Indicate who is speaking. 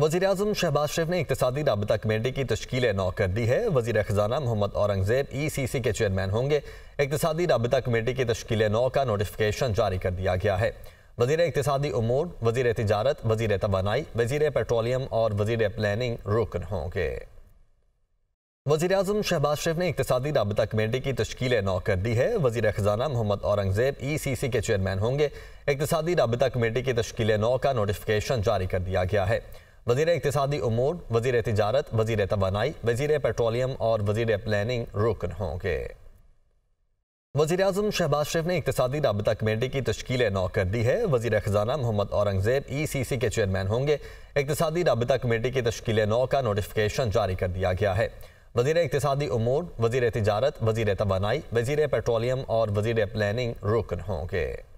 Speaker 1: वजी अजम शहबाज शरीफ ने इकतदी रबता कमेटी की तश्ल नौ कर दी है वजी ख़जाना मोहम्मद औरंगजेब ई e सी सी के चेयरमैन होंगे इकतदी रबता कमेटी की तश्ल नौ का नोटिफिकेशन जारी कर दिया गया है वजी इकतदी अमूर वजी तजारत वजीर तोानाई वजी पेट्रोलियम और वजी प्लानिंग रुकन होंगे वजी अजम शहबाज शरीफ ने इकतदी रबता कमेटी की तश्ल नौ कर दी है वजी ख़जाना मोहम्मद औरंगजेब ई e सी सी के चेयरमैन होंगे इकतदी रबता कमेटी की तश्ल नौ का नोटिफिकेशन जारी कर दिया गया है वजीर इकतदी अमूर वजीर तजारत वजीर तोानाई वजीर पेट्रोलियम और वजीर प्लानिंग रुकन होंगे वजी अजम शहबाज शरीफ ने इकतदी रबता कमेटी की तश्ील नौ कर दी है वजी ख़जाना मोहम्मद औरंगजेब ई सी सी के चेयरमैन होंगे इकतदी रबता कमेटी की तश्कील नौ का नोटिफिकेशन जारी कर दिया गया है वजीर इकतदी अमूर वजीर तजारत वजीर तोानाई वजीर पेट्रोलियम और वजीर प्लानिंग रुकन होंगे